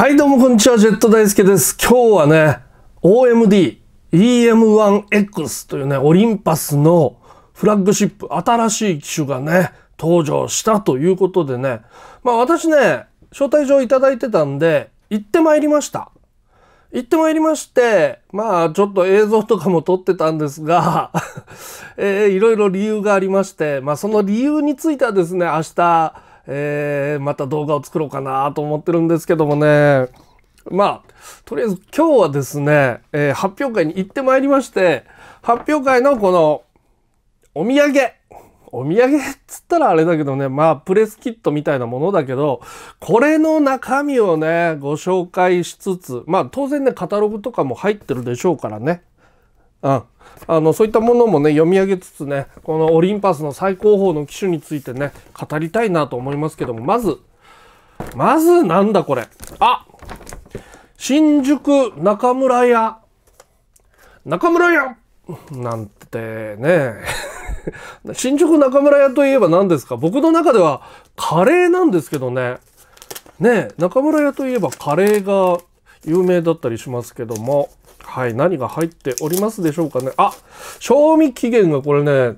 はいどうもこんにちは、ジェット大輔です。今日はね、OMD EM1X というね、オリンパスのフラッグシップ、新しい機種がね、登場したということでね、まあ私ね、招待状いただいてたんで、行ってまいりました。行ってまいりまして、まあちょっと映像とかも撮ってたんですが、えー、いろいろ理由がありまして、まあその理由についてはですね、明日、えー、また動画を作ろうかなと思ってるんですけどもね。まあ、とりあえず今日はですね、えー、発表会に行ってまいりまして、発表会のこの、お土産。お土産っつったらあれだけどね、まあ、プレスキットみたいなものだけど、これの中身をね、ご紹介しつつ、まあ、当然ね、カタログとかも入ってるでしょうからね。うんあのそういったものもね読み上げつつねこのオリンパスの最高峰の機種についてね語りたいなと思いますけどもまずまずなんだこれあ新宿中村屋中村屋なんてね 新宿中村屋といえば何ですか僕の中ではカレーなんですけどねね中村屋といえばカレーが有名だったりしますけどもはい、何が入っておりますでしょうかね。あ、賞味期限がこれね、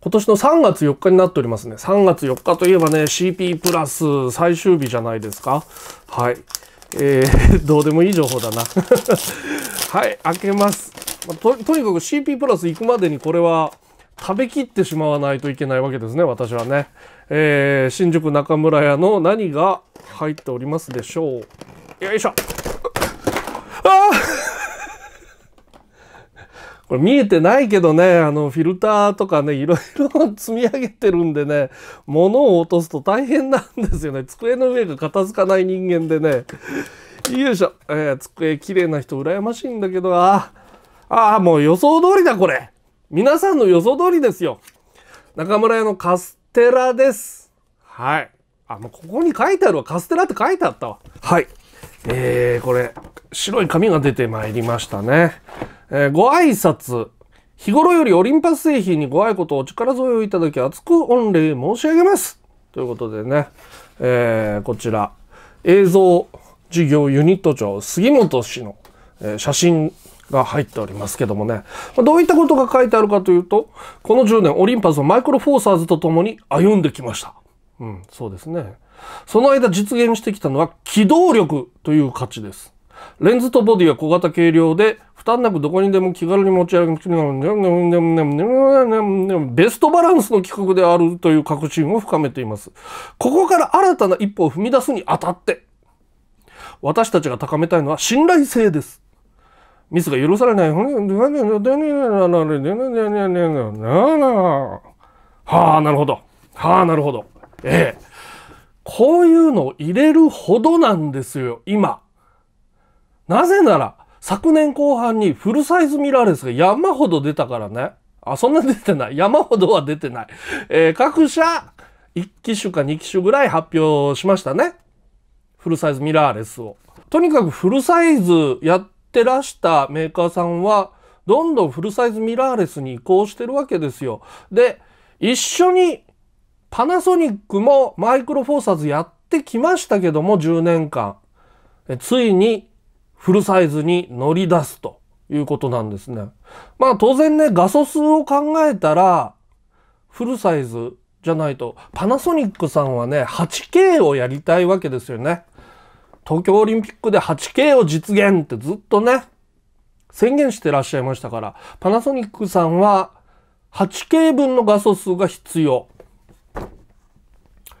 今年の3月4日になっておりますね。3月4日といえばね、CP プラス最終日じゃないですか。はい。えー、どうでもいい情報だな。はい、開けます。ととにかく CP プラス行くまでにこれは食べきってしまわないといけないわけですね、私はね。えー、新宿中村屋の何が入っておりますでしょう。よいしょ。これ見えてないけどね、あのフィルターとかね、いろいろ積み上げてるんでね、物を落とすと大変なんですよね。机の上が片付かない人間でね。よいしょ。えー、机綺麗な人羨ましいんだけど、ああ、もう予想通りだこれ。皆さんの予想通りですよ。中村屋のカステラです。はい。あ、もうここに書いてあるわ。カステラって書いてあったわ。はい。えー、これ、白い紙が出てまいりましたね。えー、ご挨拶。日頃よりオリンパス製品にご愛ことお力添えをいただき、厚く御礼申し上げます。ということでね、えー、こちら、映像事業ユニット長、杉本氏の、えー、写真が入っておりますけどもね。どういったことが書いてあるかというと、この10年オリンパスのマイクロフォーサーズと共に歩んできました。うん、そうですね。その間実現してきたのは機動力という価値です。レンズとボディは小型軽量で、担なくどこにでも気軽に持ち歩く、ベストバランスの企画であるという確信を深めています。ここから新たな一歩を踏み出すにあたって、私たちが高めたいのは信頼性です。ミスが許されない。はあ、なるほど。はあ、なるほど。ええ。こういうのを入れるほどなんですよ、今。なぜなら、昨年後半にフルサイズミラーレスが山ほど出たからね。あ、そんな出てない。山ほどは出てない。えー、各社、1機種か2機種ぐらい発表しましたね。フルサイズミラーレスを。とにかくフルサイズやってらしたメーカーさんは、どんどんフルサイズミラーレスに移行してるわけですよ。で、一緒にパナソニックもマイクロフォーサーズやってきましたけども、10年間。ついにフルサイズに乗り出すということなんですね。まあ当然ね、画素数を考えたら、フルサイズじゃないと、パナソニックさんはね、8K をやりたいわけですよね。東京オリンピックで 8K を実現ってずっとね、宣言してらっしゃいましたから、パナソニックさんは 8K 分の画素数が必要。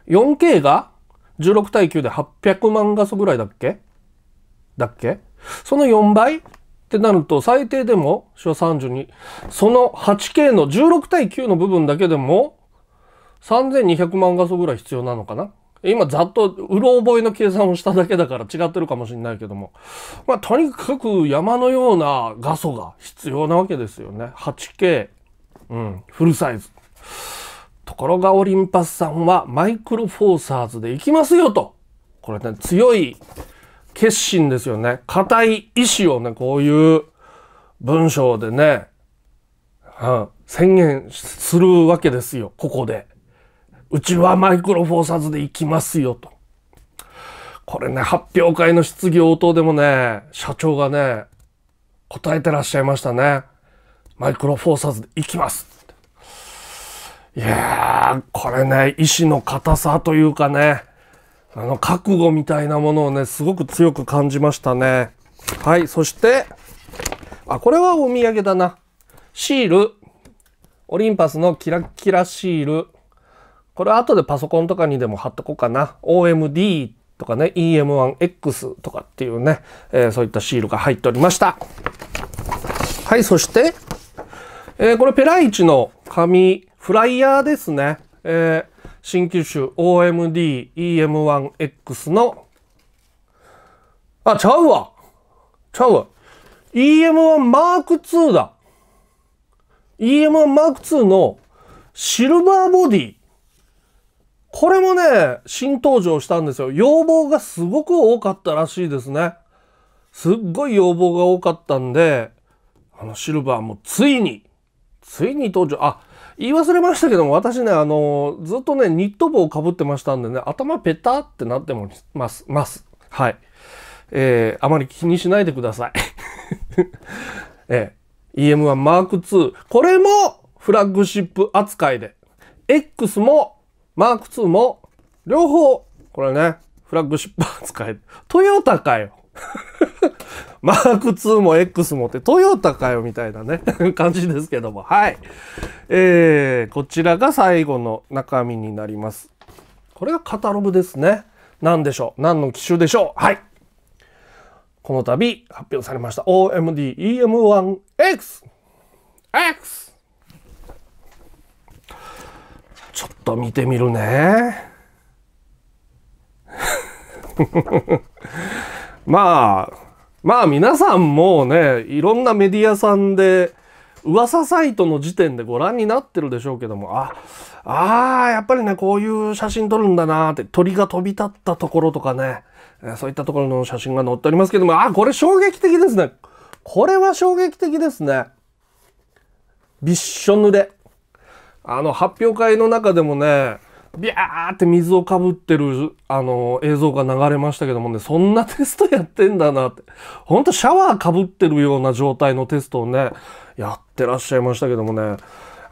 4K が16対9で800万画素ぐらいだっけだっけその4倍ってなると最低でも主は32その 8K の16対9の部分だけでも3200万画素ぐらい必要なのかな今ざっとうろ覚えの計算をしただけだから違ってるかもしれないけどもまあとにかく山のような画素が必要なわけですよね 8K うんフルサイズところがオリンパスさんはマイクロフォーサーズでいきますよとこれね強い決心ですよね。固い意志をね、こういう文章でね、うん、宣言するわけですよ、ここで。うちはマイクロフォーサーズで行きますよ、と。これね、発表会の質疑応答でもね、社長がね、答えてらっしゃいましたね。マイクロフォーサーズで行きます。いやー、これね、意志の硬さというかね、あの、覚悟みたいなものをね、すごく強く感じましたね。はい、そして、あ、これはお土産だな。シール。オリンパスのキラキラシール。これは後でパソコンとかにでも貼っとこうかな。OMD とかね、EM1X とかっていうね、えー、そういったシールが入っておりました。はい、そして、えー、これペライチの紙、フライヤーですね。えー新機種 OMD-EM1X の、あ、ちゃうわちゃうわ !EM1 m 2だ !EM1 m 2のシルバーボディ。これもね、新登場したんですよ。要望がすごく多かったらしいですね。すっごい要望が多かったんで、あのシルバーもついに、ついに登場。あ、言い忘れましたけども、私ね、あの、ずっとね、ニット帽をかぶってましたんでね、頭ペタってなってます、ます。はい。えー、あまり気にしないでください。えー、EM1 Mark II。これもフラッグシップ扱いで。X も m ーク k も両方、これね、フラッグシップ扱い。トヨタかよ。マーク2も X もってトヨタかよみたいなね 感じですけどもはい、えー、こちらが最後の中身になりますこれがカタログですね何でしょう何の機種でしょうはいこの度発表されました OMD EM1X X ちょっと見てみるね まあ、まあ皆さんもね、いろんなメディアさんで、噂サイトの時点でご覧になってるでしょうけども、あ、あやっぱりね、こういう写真撮るんだなって、鳥が飛び立ったところとかね、そういったところの写真が載っておりますけども、あ、これ衝撃的ですね。これは衝撃的ですね。びっしょ濡れ。あの、発表会の中でもね、ビャーって水をかぶってる、あの、映像が流れましたけどもね、そんなテストやってんだなって。ほんとシャワーかぶってるような状態のテストをね、やってらっしゃいましたけどもね。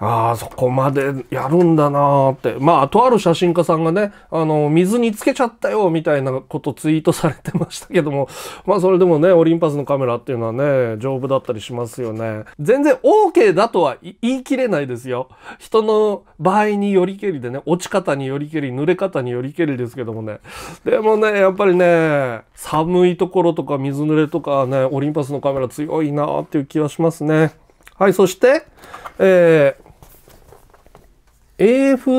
ああ、そこまでやるんだなって。まあ、とある写真家さんがね、あの、水につけちゃったよ、みたいなことツイートされてましたけども、まあ、それでもね、オリンパスのカメラっていうのはね、丈夫だったりしますよね。全然 OK だとは言い切れないですよ。人の場合によりけりでね、落ち方によりけり、濡れ方によりけりですけどもね。でもね、やっぱりね、寒いところとか水濡れとかね、オリンパスのカメラ強いなっていう気はしますね。はい、そして、えー AF、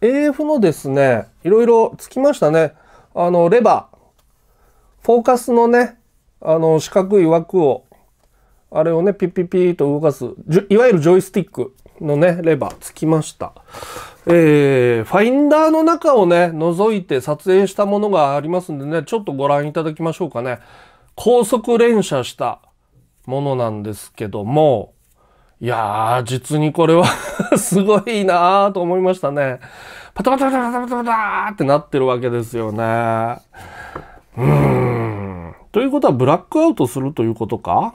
AF のですね、いろいろつきましたね。あの、レバー、フォーカスのね、あの、四角い枠を、あれをね、ピッピッピーと動かす、いわゆるジョイスティックのね、レバーつきました。えー、ファインダーの中をね、覗いて撮影したものがありますんでね、ちょっとご覧いただきましょうかね。高速連射したものなんですけども、いやー、実にこれは すごいなーと思いましたね。パタパタパタパタパタタってなってるわけですよね。うーん。ということは、ブラックアウトするということか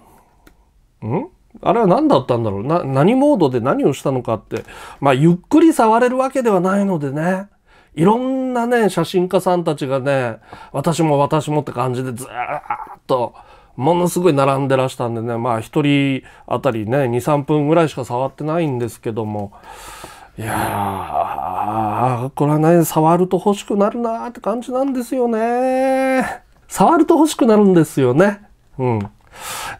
んあれは何だったんだろうな、何モードで何をしたのかって。まあ、ゆっくり触れるわけではないのでね。いろんなね、写真家さんたちがね、私も私もって感じでずーっと、ものすごい並んでらしたんでねまあ1人あたりね23分ぐらいしか触ってないんですけどもいやーこれはね触ると欲しくなるなーって感じなんですよね触ると欲しくなるんですよねうん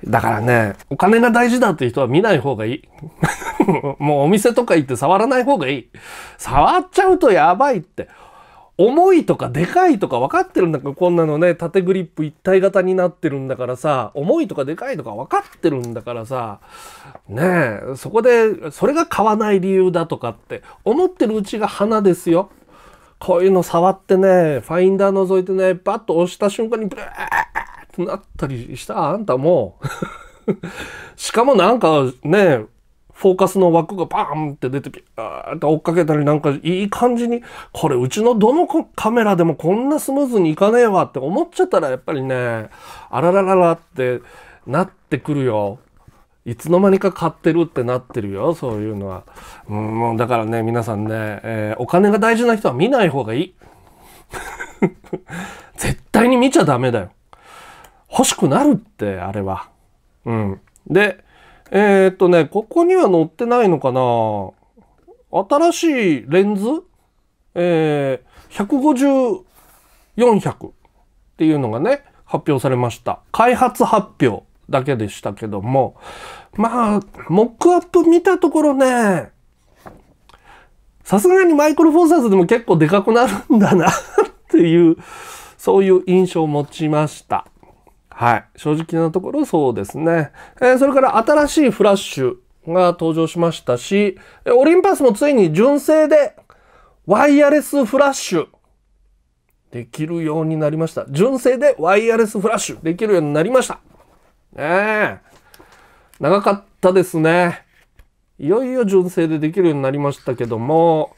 だからねお金が大事だっていう人は見ない方がいい もうお店とか行って触らない方がいい触っちゃうとやばいって重いとかでかいとか分かってるんだからこんなのね縦グリップ一体型になってるんだからさ重いとかでかいとか分かってるんだからさねえそこでそれが買わない理由だとかって思ってるうちが花ですよ。こういうの触ってねファインダー覗いてねバッと押した瞬間にブレーってなったりしたあんたも しかもなんかねフォーカスの枠がバーンって出てピューって追っかけたりなんかいい感じに、これうちのどのカメラでもこんなスムーズにいかねえわって思っちゃったらやっぱりね、あららららってなってくるよ。いつの間にか買ってるってなってるよ、そういうのは。うん、もうだからね、皆さんね、えー、お金が大事な人は見ない方がいい。絶対に見ちゃダメだよ。欲しくなるって、あれは。うん。で、えー、っとね、ここには載ってないのかな新しいレンズえー、150-400っていうのがね、発表されました。開発発表だけでしたけども、まあ、モックアップ見たところね、さすがにマイクロフォーサーズでも結構でかくなるんだなっていう、そういう印象を持ちました。はい。正直なところそうですね。えー、それから新しいフラッシュが登場しましたし、オリンパスもついに純正でワイヤレスフラッシュできるようになりました。純正でワイヤレスフラッシュできるようになりました。ねえ。長かったですね。いよいよ純正でできるようになりましたけども、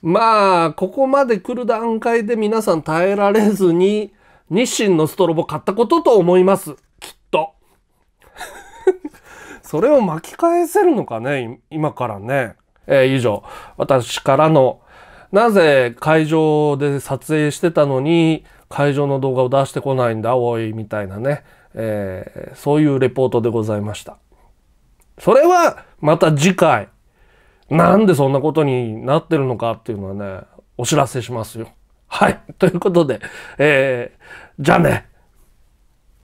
まあ、ここまで来る段階で皆さん耐えられずに、日清のストロボ買ったことと思います。きっと。それを巻き返せるのかね、今からね。えー、以上。私からの、なぜ会場で撮影してたのに、会場の動画を出してこないんだ、おい、みたいなね。えー、そういうレポートでございました。それは、また次回、なんでそんなことになってるのかっていうのはね、お知らせしますよ。はい。ということで、えー、じゃあね。